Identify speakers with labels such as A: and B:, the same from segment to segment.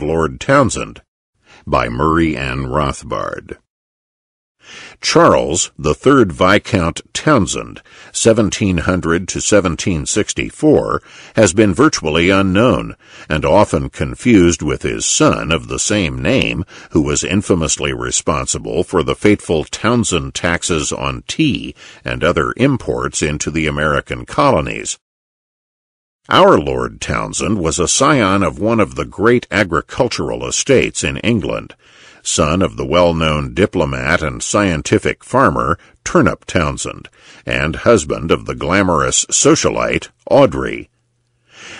A: Lord Townsend by Murray Ann Rothbard. Charles, the third Viscount Townsend, 1700 to 1764, has been virtually unknown, and often confused with his son of the same name, who was infamously responsible for the fateful Townsend taxes on tea and other imports into the American colonies, our Lord Townshend was a scion of one of the great agricultural estates in England, son of the well-known diplomat and scientific farmer Turnip Townshend, and husband of the glamorous socialite Audrey.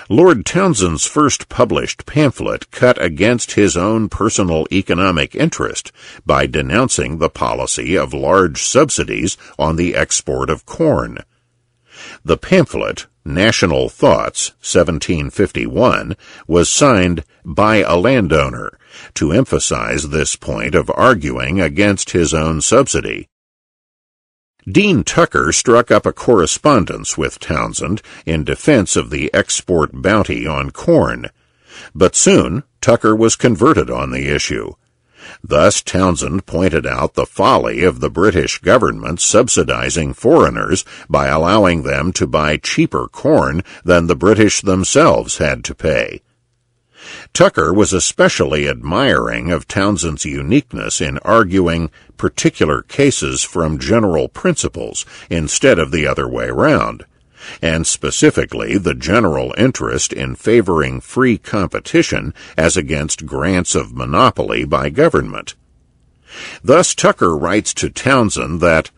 A: Lord Townshend's first published pamphlet cut against his own personal economic interest by denouncing the policy of large subsidies on the export of corn. The pamphlet, National Thoughts, 1751, was signed by a landowner to emphasize this point of arguing against his own subsidy. Dean Tucker struck up a correspondence with Townsend in defense of the export bounty on corn, but soon Tucker was converted on the issue. Thus Townsend pointed out the folly of the British government subsidizing foreigners by allowing them to buy cheaper corn than the British themselves had to pay. Tucker was especially admiring of Townsend's uniqueness in arguing particular cases from general principles instead of the other way round and specifically the general interest in favoring free competition as against grants of monopoly by government. Thus Tucker writes to Townsend that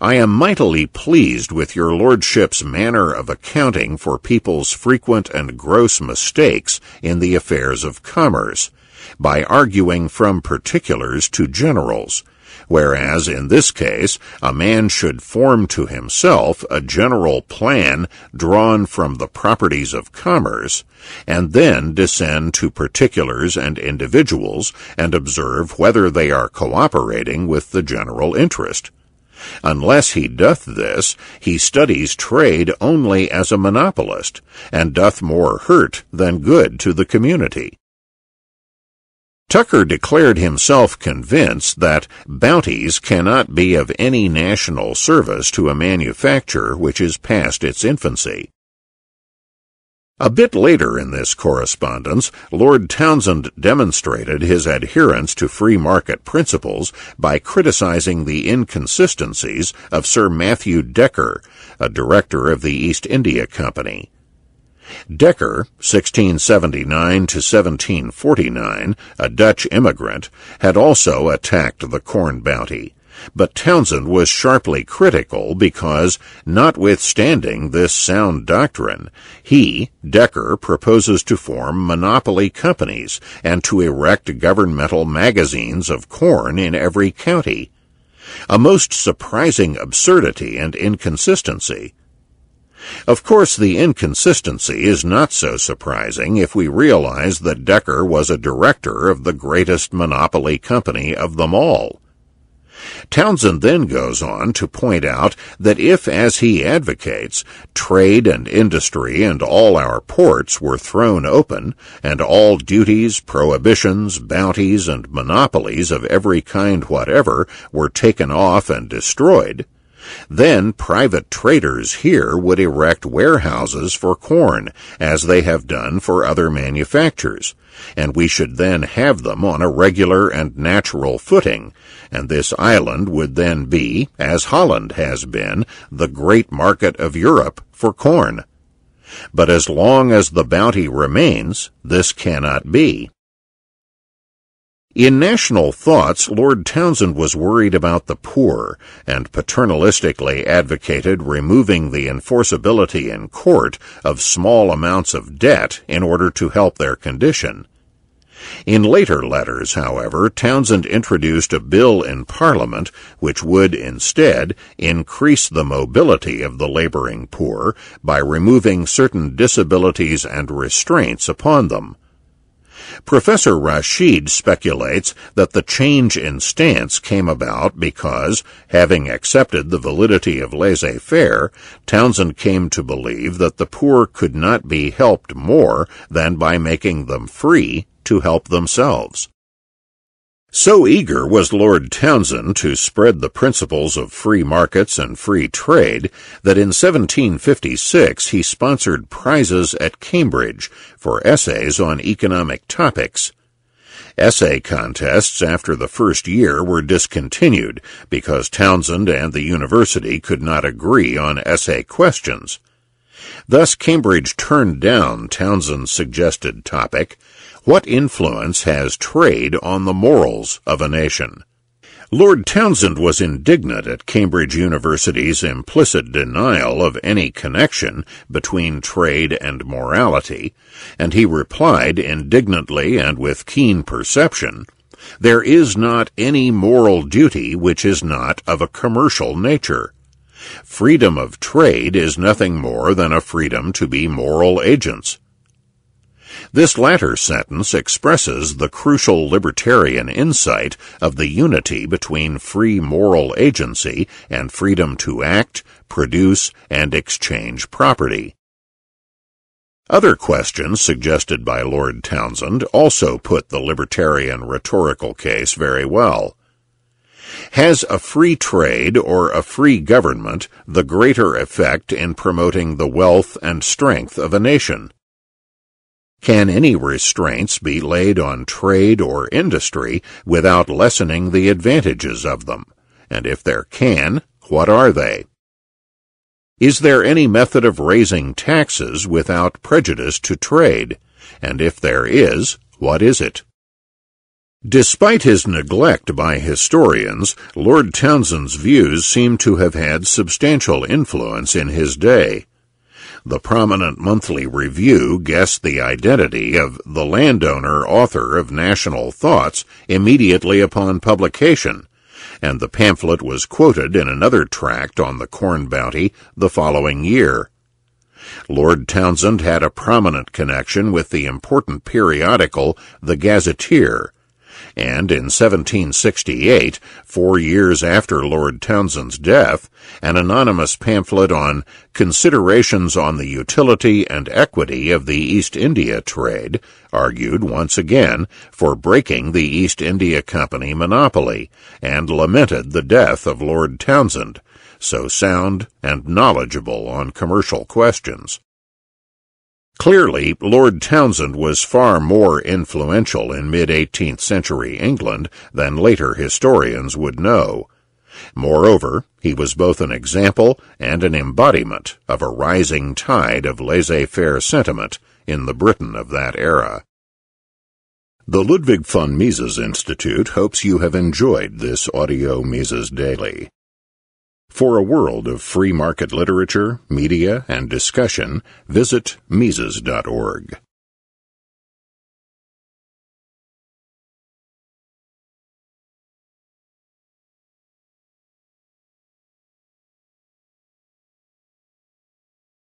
A: I am mightily pleased with your lordship's manner of accounting for people's frequent and gross mistakes in the affairs of commerce, by arguing from particulars to generals, whereas in this case a man should form to himself a general plan drawn from the properties of commerce, and then descend to particulars and individuals and observe whether they are cooperating with the general interest. Unless he doth this, he studies trade only as a monopolist, and doth more hurt than good to the community. Tucker declared himself convinced that bounties cannot be of any national service to a manufacture which is past its infancy. A bit later in this correspondence, Lord Townsend demonstrated his adherence to free market principles by criticizing the inconsistencies of Sir Matthew Decker, a director of the East India Company. Decker, 1679 to 1749, a Dutch immigrant, had also attacked the corn bounty. But Townsend was sharply critical because, notwithstanding this sound doctrine, he, Decker, proposes to form monopoly companies and to erect governmental magazines of corn in every county. A most surprising absurdity and inconsistency, of course, the inconsistency is not so surprising if we realize that Decker was a director of the greatest monopoly company of them all. Townsend then goes on to point out that if, as he advocates, trade and industry and all our ports were thrown open, and all duties, prohibitions, bounties, and monopolies of every kind whatever were taken off and destroyed, then private traders here would erect warehouses for corn, as they have done for other manufactures, and we should then have them on a regular and natural footing, and this island would then be, as Holland has been, the great market of Europe for corn. But as long as the bounty remains, this cannot be. In National Thoughts, Lord Townsend was worried about the poor and paternalistically advocated removing the enforceability in court of small amounts of debt in order to help their condition. In later letters, however, Townsend introduced a bill in Parliament which would instead increase the mobility of the laboring poor by removing certain disabilities and restraints upon them. Professor Rashid speculates that the change in stance came about because, having accepted the validity of laissez-faire, Townsend came to believe that the poor could not be helped more than by making them free to help themselves. So eager was Lord Townsend to spread the principles of free markets and free trade that in 1756 he sponsored prizes at Cambridge for essays on economic topics. Essay contests after the first year were discontinued because Townsend and the university could not agree on essay questions. Thus Cambridge turned down Townsend's suggested topic, what influence has trade on the morals of a nation? Lord Townsend was indignant at Cambridge University's implicit denial of any connection between trade and morality, and he replied indignantly and with keen perception, There is not any moral duty which is not of a commercial nature. Freedom of trade is nothing more than a freedom to be moral agents. This latter sentence expresses the crucial libertarian insight of the unity between free moral agency and freedom to act, produce, and exchange property. Other questions suggested by Lord Townsend also put the libertarian rhetorical case very well. Has a free trade or a free government the greater effect in promoting the wealth and strength of a nation? Can any restraints be laid on trade or industry without lessening the advantages of them? And if there can, what are they? Is there any method of raising taxes without prejudice to trade? And if there is, what is it? Despite his neglect by historians, Lord Townsend's views seem to have had substantial influence in his day. The prominent Monthly Review guessed the identity of the landowner author of National Thoughts immediately upon publication, and the pamphlet was quoted in another tract on the corn bounty the following year. Lord Townsend had a prominent connection with the important periodical The Gazetteer, and in 1768, four years after Lord Townsend's death, an anonymous pamphlet on Considerations on the Utility and Equity of the East India Trade argued once again for breaking the East India Company monopoly and lamented the death of Lord Townsend, so sound and knowledgeable on commercial questions. Clearly, Lord Townsend was far more influential in mid-18th century England than later historians would know. Moreover, he was both an example and an embodiment of a rising tide of laissez-faire sentiment in the Britain of that era. The Ludwig von Mises Institute hopes you have enjoyed this audio Mises Daily. For a world of free market literature, media, and discussion, visit Mises.org.